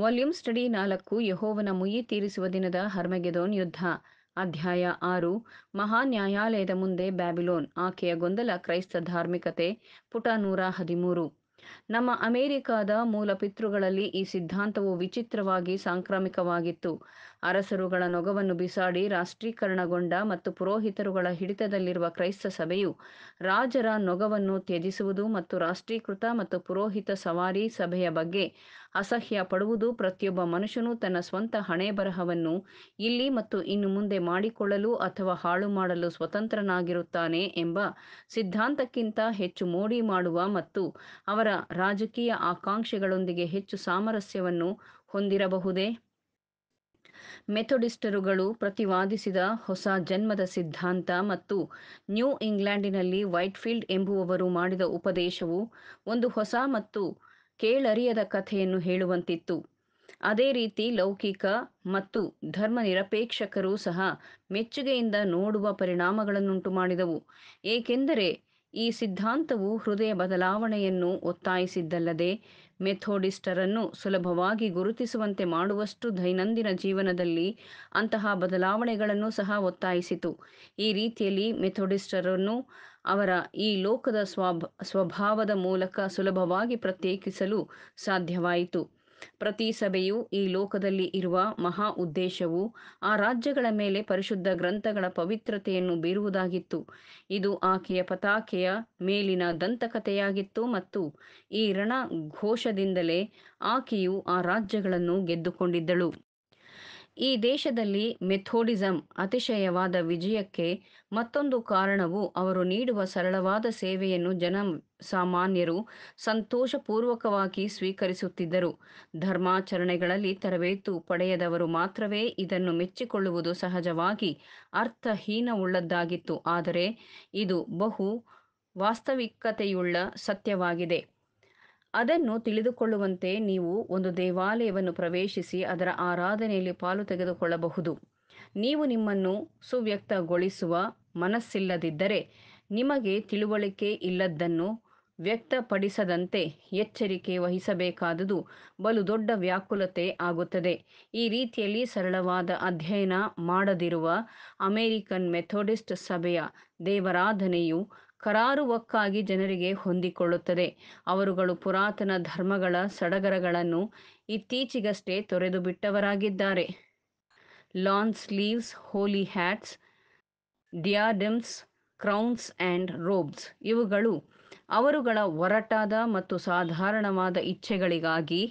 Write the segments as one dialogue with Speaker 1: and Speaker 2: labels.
Speaker 1: volume study ನಾಲ್ಕು ಯಹೋವನ ಮುಯಿ ತೀರಿಸುವ ದಿನದ ಹರ್ಮಗೆದೋನ್ ಯುದ್ಧ ಅಧ್ಯಾಯ ಆರು ಮಹಾ ನ್ಯಾಯಾಲಯದ ಮುಂದೆ ಬ್ಯಾಬಿಲೋನ್ ಆಕೆಯ ಗೊಂದಲ ಕ್ರೈಸ್ತ ಧಾರ್ಮಿಕತೆ ಪುಟ ನೂರ ಹದಿಮೂರು ನಮ್ಮ ಅಮೆರಿಕದ ಮೂಲ ಪಿತೃಗಳಲ್ಲಿ ಈ ಸಿದ್ಧಾಂತವು ವಿಚಿತ್ರವಾಗಿ ಸಾಂಕ್ರಾಮಿಕವಾಗಿತ್ತು ಅರಸರುಗಳ ನೊಗವನ್ನು ಬಿಸಾಡಿ ರಾಷ್ಟ್ರೀಕರಣಗೊಂಡ ಮತ್ತು ಪುರೋಹಿತರುಗಳ ಹಿಡಿತದಲ್ಲಿರುವ ಕ್ರೈಸ್ತ ಸಭೆಯು ರಾಜರ ನೊಗವನ್ನು ತ್ಯಜಿಸುವುದು ಮತ್ತು ರಾಷ್ಟ್ರೀಕೃತ ಮತ್ತು ಪುರೋಹಿತ ಸವಾರಿ ಸಭೆಯ ಬಗ್ಗೆ ಅಸಹ್ಯ ಪಡುವುದು ಪ್ರತಿಯೊಬ್ಬ ಮನುಷ್ಯನು ತನ್ನ ಸ್ವಂತ ಹಣೆ ಬರಹವನ್ನು ಇಲ್ಲಿ ಮತ್ತು ಇನ್ನು ಮುಂದೆ ಮಾಡಿಕೊಳ್ಳಲು ಅಥವಾ ಹಾಳು ಮಾಡಲು ಸ್ವತಂತ್ರನಾಗಿರುತ್ತಾನೆ ಎಂಬ ಸಿದ್ಧಾಂತಕ್ಕಿಂತ ಹೆಚ್ಚು ಮೋಡಿ ಮಾಡುವ ಮತ್ತು ಅವರ ರಾಜಕೀಯ ಆಕಾಂಕ್ಷೆಗಳೊಂದಿಗೆ ಹೆಚ್ಚು ಸಾಮರಸ್ಯವನ್ನು ಹೊಂದಿರಬಹುದೇ ಮೆಥೊಡಿಸ್ಟರುಗಳು ಪ್ರತಿವಾದಿಸಿದ ಹೊಸ ಜನ್ಮದ ಸಿದ್ಧಾಂತ ಮತ್ತು ನ್ಯೂ ಇಂಗ್ಲೆಂಡಿನಲ್ಲಿ ವೈಟ್ಫೀಲ್ಡ್ ಎಂಬುವವರು ಮಾಡಿದ ಉಪದೇಶವು ಒಂದು ಹೊಸ ಮತ್ತು ಕೇಳರಿಯದ ಕಥೆಯನ್ನು ಹೇಳುವಂತಿತ್ತು ಅದೇ ರೀತಿ ಲೌಕಿಕ ಮತ್ತು ಧರ್ಮನಿರಪೇಕ್ಷಕರು ಸಹ ಮೆಚ್ಚುಗೆಯಿಂದ ನೋಡುವ ಪರಿಣಾಮಗಳನ್ನುಂಟು ಮಾಡಿದವು ಏಕೆಂದರೆ ಈ ಸಿದ್ಧಾಂತವು ಹೃದಯ ಬದಲಾವಣೆಯನ್ನು ಒತ್ತಾಯಿಸಿದ್ದಲ್ಲದೆ ಮೆಥೋಡಿಸ್ಟರನ್ನು ಸುಲಭವಾಗಿ ಗುರುತಿಸುವಂತೆ ಮಾಡುವಷ್ಟು ದೈನಂದಿನ ಜೀವನದಲ್ಲಿ ಅಂತಹ ಬದಲಾವಣೆಗಳನ್ನು ಸಹ ಒತ್ತಾಯಿಸಿತು ಈ ರೀತಿಯಲ್ಲಿ ಮೆಥೋಡಿಸ್ಟರನ್ನು ಅವರ ಈ ಲೋಕದ ಸ್ವಾಭ ಸ್ವಭಾವದ ಮೂಲಕ ಸುಲಭವಾಗಿ ಪ್ರತ್ಯೇಕಿಸಲು ಸಾಧ್ಯವಾಯಿತು ಪ್ರತಿ ಸಭೆಯು ಈ ಲೋಕದಲ್ಲಿ ಇರುವ ಮಹಾ ಉದ್ದೇಶವು ಆ ರಾಜ್ಯಗಳ ಮೇಲೆ ಪರಿಶುದ್ಧ ಗ್ರಂಥಗಳ ಪವಿತ್ರತೆಯನ್ನು ಬೀರುವುದಾಗಿತ್ತು ಇದು ಆಕೆಯ ಪತಾಕೆಯ ಮೇಲಿನ ದಂತಕಥೆಯಾಗಿತ್ತು ಮತ್ತು ಈ ರಣ ಘೋಷದಿಂದಲೇ ಆಕೆಯು ಆ ರಾಜ್ಯಗಳನ್ನು ಗೆದ್ದುಕೊಂಡಿದ್ದಳು ಈ ದೇಶದಲ್ಲಿ ಮೆಥೋಡಿಸಂ ಅತಿಶಯವಾದ ವಿಜಯಕ್ಕೆ ಮತ್ತೊಂದು ಕಾರಣವು ಅವರು ನೀಡುವ ಸರಳವಾದ ಸೇವೆಯನ್ನು ಜನ ಸಾಮಾನ್ಯರು ಸಂತೋಷಪೂರ್ವಕವಾಗಿ ಸ್ವೀಕರಿಸುತ್ತಿದ್ದರು ಧರ್ಮಾಚರಣೆಗಳಲ್ಲಿ ತರಬೇತು ಪಡೆಯದವರು ಮಾತ್ರವೇ ಇದನ್ನು ಮೆಚ್ಚಿಕೊಳ್ಳುವುದು ಸಹಜವಾಗಿ ಅರ್ಥಹೀನವುಳ್ಳದ್ದಾಗಿತ್ತು ಆದರೆ ಇದು ಬಹು ವಾಸ್ತವಿಕತೆಯುಳ್ಳ ಸತ್ಯವಾಗಿದೆ ಅದನ್ನು ತಿಳಿದುಕೊಳ್ಳುವಂತೆ ನೀವು ಒಂದು ದೇವಾಲಯವನ್ನು ಪ್ರವೇಶಿಸಿ ಅದರ ಆರಾಧನೆಯಲ್ಲಿ ಪಾಲು ತೆಗೆದುಕೊಳ್ಳಬಹುದು ನೀವು ನಿಮ್ಮನ್ನು ಸುವ್ಯಕ್ತಗೊಳಿಸುವ ಮನಸ್ಸಿಲ್ಲದಿದ್ದರೆ ನಿಮಗೆ ತಿಳುವಳಿಕೆ ಇಲ್ಲದ್ದನ್ನು ವ್ಯಕ್ತಪಡಿಸದಂತೆ ಎಚ್ಚರಿಕೆ ವಹಿಸಬೇಕಾದುದು ಬಲು ದೊಡ್ಡ ವ್ಯಾಕುಲತೆ ಆಗುತ್ತದೆ ಈ ರೀತಿಯಲ್ಲಿ ಸರಳವಾದ ಅಧ್ಯಯನ ಮಾಡದಿರುವ ಅಮೇರಿಕನ್ ಮೆಥೋಡಿಸ್ಟ್ ಸಭೆಯ ದೇವರಾಧನೆಯು ಕರಾರುವಕ್ಕಾಗಿ ಜನರಿಗೆ ಹೊಂದಿಕೊಳ್ಳುತ್ತದೆ ಅವರುಗಳು ಪುರಾತನ ಧರ್ಮಗಳ ಸಡಗರಗಳನ್ನು ಇತ್ತೀಚೆಗಷ್ಟೇ ತೊರೆದು ಬಿಟ್ಟವರಾಗಿದ್ದಾರೆ long sleeves holy hats diadems crowns and robes ಇವುಗಳು ಅವರುಗಳ ಒರಟಾದ ಮತ್ತು ಸಾಧಾರಣವಾದ ಇಚ್ಛೆಗಳಿಗಾಗಿ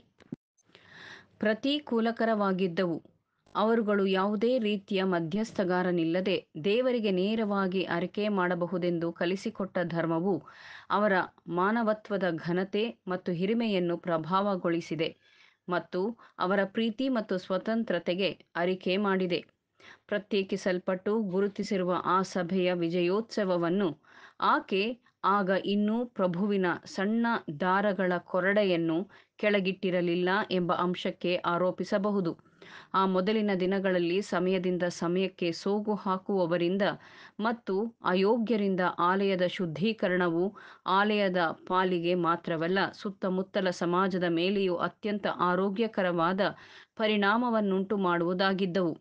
Speaker 1: ಪ್ರತಿಕೂಲಕರವಾಗಿದ್ದವು ಅವರುಗಳು ಯಾವುದೇ ರೀತಿಯ ಮಧ್ಯಸ್ಥಗಾರನಿಲ್ಲದೆ ದೇವರಿಗೆ ನೇರವಾಗಿ ಅರಿಕೆ ಮಾಡಬಹುದೆಂದು ಕಲಿಸಿಕೊಟ್ಟ ಧರ್ಮವು ಅವರ ಮಾನವತ್ವದ ಘನತೆ ಮತ್ತು ಹಿರಿಮೆಯನ್ನು ಪ್ರಭಾವಗೊಳಿಸಿದೆ ಮತ್ತು ಅವರ ಪ್ರೀತಿ ಮತ್ತು ಸ್ವತಂತ್ರತೆಗೆ ಅರಿಕೆ ಮಾಡಿದೆ ಪ್ರತ್ಯೇಕಿಸಲ್ಪಟ್ಟು ಗುರುತಿಸಿರುವ ಆ ಸಭೆಯ ವಿಜಯೋತ್ಸವವನ್ನು ಆಕೆ ಆಗ ಇನ್ನೂ ಪ್ರಭುವಿನ ಸಣ್ಣ ದಾರಗಳ ಕೊರಡೆಯನ್ನು ಕೆಳಗಿಟ್ಟಿರಲಿಲ್ಲ ಎಂಬ ಅಂಶಕ್ಕೆ ಆರೋಪಿಸಬಹುದು ಆ ಮೊದಲಿನ ದಿನಗಳಲ್ಲಿ ಸಮಯದಿಂದ ಸಮಯಕ್ಕೆ ಸೋಗು ಹಾಕುವವರಿಂದ ಮತ್ತು ಅಯೋಗ್ಯರಿಂದ ಆಲಯದ ಶುದ್ಧೀಕರಣವು ಆಲಯದ ಪಾಲಿಗೆ ಮಾತ್ರವಲ್ಲ ಸುತ್ತಮುತ್ತಲ ಸಮಾಜದ ಮೇಲೆಯೂ ಅತ್ಯಂತ ಆರೋಗ್ಯಕರವಾದ ಪರಿಣಾಮವನ್ನುಂಟು ಮಾಡುವುದಾಗಿದ್ದವು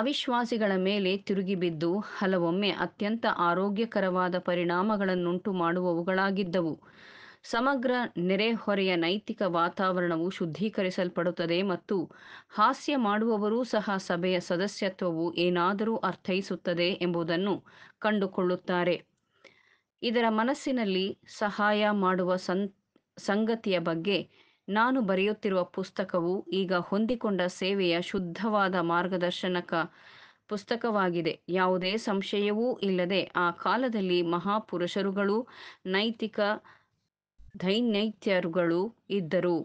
Speaker 1: ಅವಿಶ್ವಾಸಿಗಳ ಮೇಲೆ ತಿರುಗಿಬಿದ್ದು ಹಲವೊಮ್ಮೆ ಅತ್ಯಂತ ಆರೋಗ್ಯಕರವಾದ ಪರಿಣಾಮಗಳನ್ನುಂಟು ಮಾಡುವವುಗಳಾಗಿದ್ದವು ಸಮಗ್ರ ನೆರೆಹೊರೆಯ ನೈತಿಕ ವಾತಾವರಣವು ಶುದ್ಧೀಕರಿಸಲ್ಪಡುತ್ತದೆ ಮತ್ತು ಹಾಸ್ಯ ಮಾಡುವವರೂ ಸಹ ಸಭೆಯ ಸದಸ್ಯತ್ವವು ಏನಾದರೂ ಅರ್ಥೈಸುತ್ತದೆ ಎಂಬುದನ್ನು ಕಂಡುಕೊಳ್ಳುತ್ತಾರೆ ಇದರ ಮನಸ್ಸಿನಲ್ಲಿ ಸಹಾಯ ಮಾಡುವ ಸಂಗತಿಯ ಬಗ್ಗೆ ನಾನು ಬರೆಯುತ್ತಿರುವ ಪುಸ್ತಕವು ಈಗ ಹೊಂದಿಕೊಂಡ ಸೇವೆಯ ಶುದ್ಧವಾದ ಮಾರ್ಗದರ್ಶನಕ ಪುಸ್ತಕವಾಗಿದೆ ಯಾವುದೇ ಸಂಶಯವೂ ಇಲ್ಲದೆ ಆ ಕಾಲದಲ್ಲಿ ಮಹಾಪುರುಷರುಗಳು ನೈತಿಕ ದೈನೈತ್ಯರುಗಳು ಇದ್ದರು